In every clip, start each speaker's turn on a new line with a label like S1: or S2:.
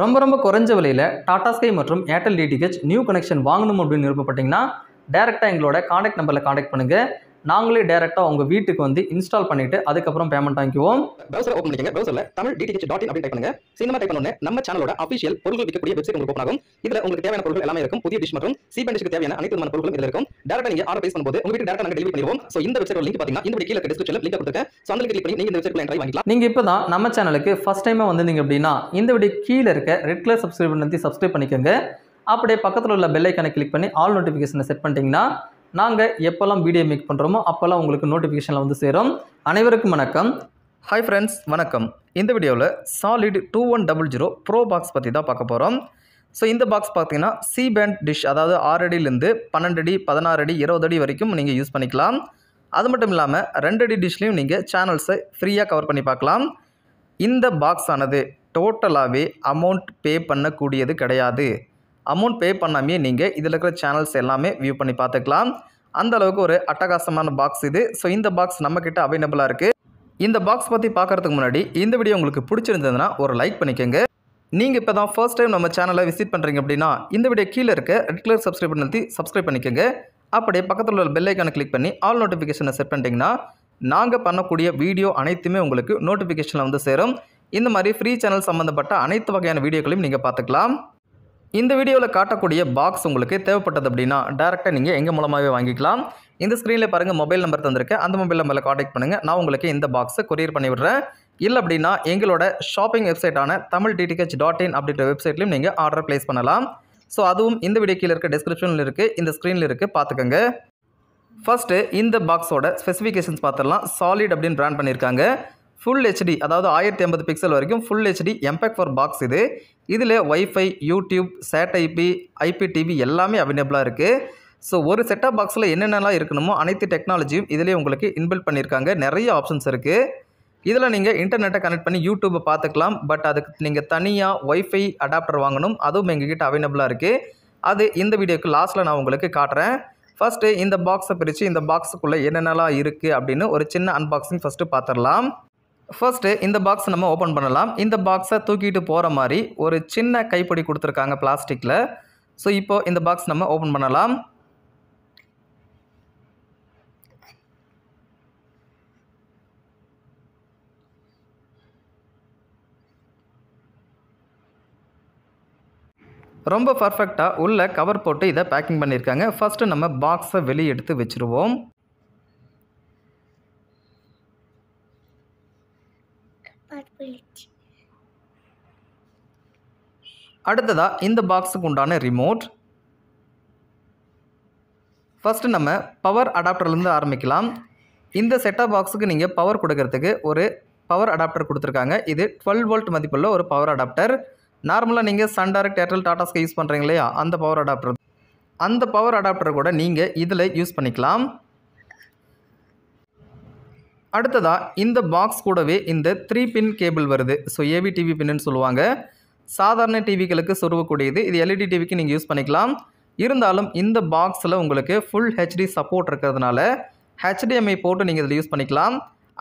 S1: ரொம்ப ரொம்ப குறைஞ்ச விலையில் டாடா ஸ்கை மற்றும் ஏர்டெல் டிடிஹெச் நியூ கனெக்ஷன் வாங்கணும் அப்படின்னு விருப்பப்பட்டிங்கன்னா டேரெக்டாக எங்களோட காண்டாக்ட் நம்பரில் காண்டாக்ட் பண்ணுங்கள் நாங்களே டேரெக்டாக உங்கள் வீட்டுக்கு வந்து இன்ஸ்டால் பண்ணிட்டு அதுக்கப்புறம் பேமெண்ட் வாங்கிக்குவோம் ப்ரௌசர் ஓப்பன் பண்ணிக்கங்க ப்ரௌசரில் தமிழ் டிடிஹெச் டாட் இன் அப்படின்னு டைப் பண்ணுங்க சினிமா டைப் பண்ணோன்னே நம்ம சேனலோட அஃபிஷியல் பொருட்கள் விற்கக்கூடிய வெப்சைட் உங்களுக்கு ஓப்பன் ஆகும் இதில் உங்களுக்கு தேவையான பொருட்கள் எல்லாமே இருக்கும் புதிய டிஷ் மற்றும் சி பேண்டிஷ்க்கு தேவையான அனைத்து விதமான பொருட்களும் இதில் இருக்கும் டேரக்டாக நீங்கள் ஆர்டர் பேஸ் பண்ணும்போது உங்கள் வீட்டு டேரக்டாக நாங்கள் டெலிவரி பண்ணிடுவோம் ஸோ இந்த வெப்சைட் லிங்க் பார்த்தீங்கன்னா இந்த கீழே டிஸ்கிரிப்ஷனில் லிங்க் கொடுத்துருக்கேன் ஸோ அந்த கிளிக் பண்ணி இந்த வெப்சைட் ட்ரை வாங்கிக்கலாம் நீங்கள் இப்போ தான் நம்ம சேனலுக்கு ஃபஸ்ட் டைமாக வந்தீங்க அப்படின்னா இந்த வீடியோ கீழே இருக்க ரெட் கலர் சப்ஸ்கிரைப் பண்ணி சப்ஸ்கிரைப் பண்ணிக்கங்க அப்படியே பக்கத்தில் உள்ள பெல் ஐக்கனை கிளிக் பண்ணி ஆல் நோட்டிஃபிகேஷனை செட் பண்ணிட்டீங்கன்னா நாங்கள் எப்போல்லாம் வீடியோ மேக் பண்ணுறோமோ அப்போல்லாம் உங்களுக்கு நோட்டிஃபிகேஷனில் வந்து சேரும் அனைவருக்கும் வணக்கம் ஹாய் ஃப்ரெண்ட்ஸ் வணக்கம் இந்த வீடியோவில் Solid two one double zero pro box பற்றி தான் பார்க்க போகிறோம் ஸோ இந்த பாக்ஸ் பார்த்தீங்கன்னா சி பேண்ட் டிஷ் அதாவது ஆறு அடியிலேருந்து பன்னெண்டு அடி பதினாறு அடி இருபது அடி வரைக்கும் நீங்கள் யூஸ் பண்ணிக்கலாம் அது மட்டும் இல்லாமல் ரெண்டு அடி டிஷ்லேயும் நீங்கள் சேனல்ஸை ஃப்ரீயாக கவர் பண்ணி பார்க்கலாம் இந்த பாக்ஸ் ஆனது டோட்டலாகவே அமௌண்ட் பே பண்ணக்கூடியது கிடையாது அமௌண்ட் பே பண்ணாமே நீங்கள் இதில் இருக்கிற சேனல்ஸ் எல்லாமே வியூ பண்ணி பார்த்துக்கலாம் அந்த அளவுக்கு ஒரு அட்டகாசமான பாக்ஸ் இது ஸோ இந்த பாக்ஸ் நம்மக்கிட்ட அவைலபிளாக இருக்குது இந்த பாக்ஸ் பற்றி பார்க்குறதுக்கு முன்னாடி இந்த வீடியோ உங்களுக்கு பிடிச்சிருந்ததுன்னா ஒரு லைக் பண்ணிக்கோங்க நீங்கள் இப்போ தான் ஃபர்ஸ்ட் டைம் நம்ம சேனலை விசிட் பண்ணுறீங்க அப்படின்னா இந்த வீடியோ கீழே இருக்க ரெட் கலர் சப்ஸ்கிரைப் பண்ணி சப்ஸ்கிரைப் பண்ணிக்கோங்க அப்படியே பக்கத்தில் உள்ள பெல்லைக்கான கிளிக் பண்ணி ஆல் நோட்டிஃபிகேஷனை செட் பண்ணிட்டீங்கன்னா நாங்கள் பண்ணக்கூடிய வீடியோ அனைத்துமே உங்களுக்கு நோட்டிஃபிகேஷனில் வந்து சேரும் இந்த மாதிரி ஃப்ரீ சேனல் சம்மந்தப்பட்ட அனைத்து வகையான வீடியோக்களையும் நீங்கள் பார்த்துக்கலாம் இந்த வீடியோவில் காட்டக்கூடிய பாக்ஸ் உங்களுக்கு தேவைப்பட்டது அப்படின்னா டேரெக்டாக நீங்கள் எங்கள் மூலமாகவே வாங்கிக்கலாம் இந்த ஸ்க்ரீனில் பாருங்கள் மொபைல் நம்பர் தந்திருக்கேன் அந்த மொபைல் நம்பரில் காண்டாக்ட் பண்ணுங்கள் நான் உங்களுக்கு இந்த பாக்ஸை கொரியர் பண்ணி விடுறேன் இல்லை அப்படின்னா எங்களோட ஷாப்பிங் வெப்சைட்டான தமிழ் டிடிஹெச் டாட் இன் அப்படின்ற வெப்சைட்லையும் நீங்கள் ஆர்டர் ப்ளேஸ் பண்ணலாம் ஸோ அதுவும் இந்த வீடியோ கீழே இருக்க டிஸ்கிரிப்ஷனில் இருக்குது இந்த ஸ்க்ரீனில் இருக்குது பார்த்துக்கோங்க ஃபஸ்ட்டு இந்த பாக்ஸோட ஸ்பெசிஃபிகேஷன்ஸ் பார்த்துடலாம் சாலிட் அப்படின்னு பிராண்ட் பண்ணியிருக்காங்க ஃபுல் ஹெச்டி அதாவது ஆயிரத்தி ஐம்பது பிக்சல் வரைக்கும் full HD MPEG four box இது இதில் wifi YouTube chat IP IP TV எல்லாமே அவைலபிளாக இருக்குது ஸோ ஒரு செட்டப் பாக்ஸில் என்னென்னலாம் இருக்கணுமோ அனைத்து டெக்னாலஜியும் இதிலே உங்களுக்கு இன்பில்ட் பண்ணியிருக்காங்க நிறைய ஆப்ஷன்ஸ் இருக்குது இதில் நீங்கள் இன்டர்நெட்டை கனெக்ட் பண்ணி யூடியூப்பை பார்த்துக்கலாம் பட் அதுக்கு நீங்கள் தனியாக ஒய்ஃபை அடாப்டர் வாங்கணும் அதுவும் எங்ககிட்ட அவைலபிளாக இருக்குது அது இந்த வீடியோக்கு லாஸ்ட்டில் நான் உங்களுக்கு காட்டுறேன் ஃபஸ்ட்டு இந்த பாக்ஸை பிரித்து இந்த பாக்ஸுக்குள்ளே என்னென்னலாம் இருக்குது அப்படின்னு ஒரு சின்ன அன்பாக்சிங் ஃபஸ்ட்டு பார்த்துடலாம் ஃபர்ஸ்ட்டு இந்த பாக்ஸ் நம்ம ஓப்பன் பண்ணலாம் இந்த பாக்ஸை தூக்கிட்டு போகிற மாதிரி ஒரு சின்ன கைப்பொடி கொடுத்துருக்காங்க பிளாஸ்டிக்கில் ஸோ இப்போது இந்த பாக்ஸ் நம்ம ஓப்பன் பண்ணலாம் ரொம்ப பர்ஃபெக்டாக உள்ளே கவர் போட்டு இதை பேக்கிங் பண்ணியிருக்காங்க ஃபஸ்ட்டு நம்ம பாக்ஸை வெளியே எடுத்து வச்சுருவோம் போயிடுச்சு அடுத்ததா இந்த பாக்ஸுக்கு உண்டான ரிமோட் ஃபஸ்ட்டு நம்ம பவர் அடாப்டர்லேருந்து ஆரம்பிக்கலாம் இந்த செட்டாக பாக்ஸுக்கு நீங்கள் பவர் கொடுக்கறதுக்கு ஒரு பவர் அடாப்டர் கொடுத்துருக்காங்க இது டுவெல் வோல்ட் மதிப்புள்ள ஒரு பவர் அடாப்டர் நார்மலாக நீங்கள் சன் டைரக்ட் ஏர்டெல் டாட்டாஸ்க்கு யூஸ் பண்ணுறீங்க இல்லையா அந்த பவர் அடாப்டர் அந்த பவர் அடாப்டர் கூட நீங்கள் இதில் யூஸ் பண்ணிக்கலாம் அடுத்ததாக இந்த பாக்ஸ் கூடவே இந்த த்ரீ பின் கேபிள் வருது ஸோ ஏவி டிவி பின்னு சொல்லுவாங்க சாதாரண டிவிகளுக்கு சொருவக்கூடியது இது எல்இடி டிவிக்கு e நீங்கள் யூஸ் பண்ணிக்கலாம் இருந்தாலும் இந்த பாக்ஸில் உங்களுக்கு ஃபுல் ஹெச்டி சப்போர்ட் இருக்கிறதுனால ஹெச்டிஎம்ஐ போட்டு நீங்கள் இதில் யூஸ் பண்ணிக்கலாம்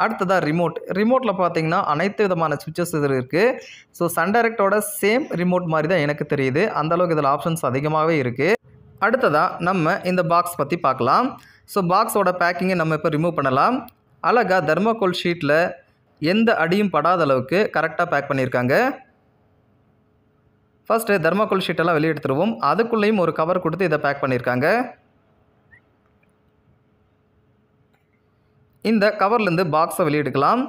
S1: அடுத்ததாக ரிமோட் ரிமோட்டில் பார்த்தீங்கன்னா அனைத்து விதமான சுவிச்சஸ் இதில் இருக்குது ஸோ சன் டைரக்டோட சேம் ரிமோட் மாதிரி தான் எனக்கு தெரியுது அந்தளவுக்கு இதில் ஆப்ஷன்ஸ் அதிகமாகவே இருக்குது அடுத்ததாக நம்ம இந்த பாக்ஸ் பற்றி பார்க்கலாம் ஸோ பாக்ஸோட பேக்கிங்கை நம்ம இப்போ ரிமூவ் பண்ணலாம் அழகாக தர்மாக்கோல் ஷீட்டில் எந்த அடியும் படாத அளவுக்கு கரெக்டாக பேக் பண்ணியிருக்காங்க ஃபஸ்ட்டு தர்மாக்கோல் ஷீட்டெல்லாம் வெளியே எடுத்துருவோம் அதுக்குள்ளேயும் ஒரு கவர் கொடுத்து இதை பேக் பண்ணியிருக்காங்க இந்த கவர்லேருந்து பாக்ஸை வெளியெடுக்கலாம்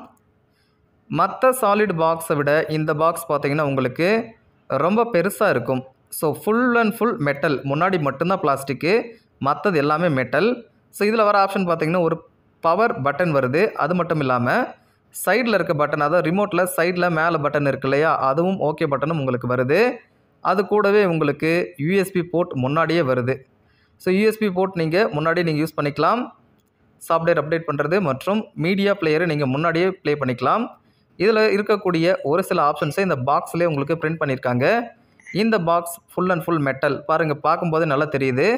S1: மற்ற சாலிட் பாக்ஸை விட இந்த பாக்ஸ் பார்த்திங்கன்னா உங்களுக்கு ரொம்ப பெருசாக இருக்கும் so full and full metal முன்னாடி மட்டும்தான் பிளாஸ்டிக்கு மற்றது எல்லாமே மெட்டல் ஸோ இதில் வர ஆப்ஷன் பார்த்திங்கன்னா ஒரு பவர் பட்டன் வருது அது மட்டும் இல்லாமல் சைடில் இருக்க பட்டன் அதாவது ரிமோட்டில் சைடில் மேலே பட்டன் இருக்கு இல்லையா அதுவும் ஓகே பட்டனும் உங்களுக்கு வருது அது கூடவே உங்களுக்கு யூஎஸ்பி போர்ட் முன்னாடியே வருது ஸோ யூஎஸ்பி போர்ட் நீங்கள் முன்னாடியே நீங்கள் யூஸ் பண்ணிக்கலாம் சாஃப்ட்வேர் அப்டேட் பண்ணுறது மற்றும் மீடியா பிளேயரை நீங்கள் முன்னாடியே ப்ளே பண்ணிக்கலாம் இதில் இருக்கக்கூடிய ஒரு சில ஆப்ஷன்ஸை இந்த பாக்ஸ்லேயே உங்களுக்கு பிரிண்ட் பண்ணியிருக்காங்க இந்த box full and full metal பாருங்கள் பார்க்கும்போது நல்லா தெரியுது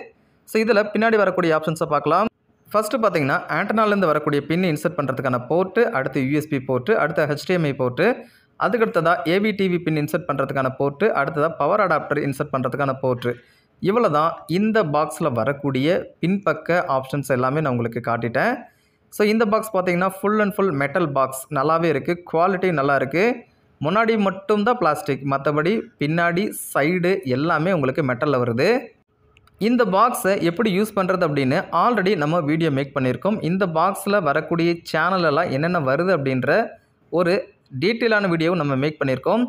S1: ஸோ இதில் பின்னாடி வரக்கூடிய ஆப்ஷன்ஸை பார்க்கலாம் ஃபஸ்ட்டு பார்த்தீங்கன்னா ஆண்டனாலேருந்து வரக்கூடிய பின் இன்சர்ட் பண்ணுறதுக்கான போர்ட்டு அடுத்து யூஎஸ்பி போர்ட்டு அடுத்து ஹெச்டிஎம்ஐ போர்ட்டு அதுக்கடுத்ததாக ஏவி டிவி பின் இன்சர்ட் பண்ணுறதுக்கான போர்ட்டு அடுத்ததாக பவர் அடாப்டர் இன்சர்ட் பண்ணுறதுக்கான போர்ட்டு இவ்வளோ தான் இந்த பாக்ஸில் வரக்கூடிய பின்பக்க ஆப்ஷன்ஸ் எல்லாமே நான் உங்களுக்கு காட்டிட்டேன் ஸோ இந்த பாக்ஸ் பார்த்தீங்கன்னா full and full metal box நல்லாவே இருக்குது குவாலிட்டி நல்லா இருக்குது முன்னாடி மட்டும்தான் பிளாஸ்டிக் மற்றபடி பின்னாடி சைடு எல்லாமே உங்களுக்கு மெட்டலில் வருது இந்த பாக்ஸை எப்படி யூஸ் பண்ணுறது அப்படின்னு ஆல்ரெடி நம்ம வீடியோ மேக் பண்ணியிருக்கோம் இந்த பாக்ஸில் வரக்கூடிய சேனலெல்லாம் என்னென்ன வருது அப்படின்ற ஒரு டீட்டெயிலான வீடியோவும் நம்ம மேக் பண்ணியிருக்கோம்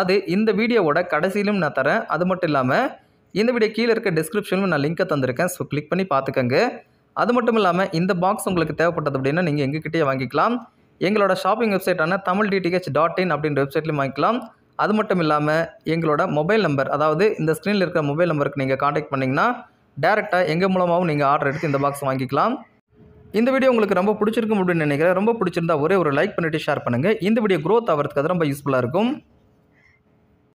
S1: அது இந்த வீடியோவோட கடைசியிலும் நான் தரேன் அது மட்டும் இல்லாமல் இந்த வீடியோ கீழே இருக்க டிஸ்கிரிப்ஷனும் நான் லிங்க்கை தந்திருக்கேன் ஸோ கிளிக் பண்ணி பார்த்துக்கோங்க அது மட்டும் இல்லாமல் இந்த பாக்ஸ் உங்களுக்கு தேவைப்பட்டது அப்படின்னா நீங்கள் எங்ககிட்டயே வாங்கிக்கலாம் எங்களோட ஷாப்பிங் வெப்சைட்டான தமிழ் டிடிஹெச் டாட் இன் அப்படின்ற வெப்சைட்லையும் வாங்கிக்கலாம் அது மட்டும் இல்லாமல் எங்களோட மொபைல் நம்பர் அதாவது இந்த ஸ்க்ரீனில் இருக்கிற மொபைல் நம்பருக்கு நீங்கள் காண்டாக்ட் பண்ணிங்கன்னா டேரெக்டாக எங்கள் மூலமாகவும் நீங்கள் ஆர்டர் எடுத்து இந்த பாக்ஸ் வாங்கிக்கலாம் இந்த வீடியோ உங்களுக்கு ரொம்ப பிடிச்சிருக்கும் அப்படின்னு நினைக்கிறேன் ரொம்ப பிடிச்சிருந்தா ஒரே ஒரு லைக் பண்ணிவிட்டு ஷேர் பண்ணுங்கள் இந்த வீடியோ க்ரோத் ஆகிறதுக்கு அது ரொம்ப யூஸ்ஃபுல்லாக இருக்கும்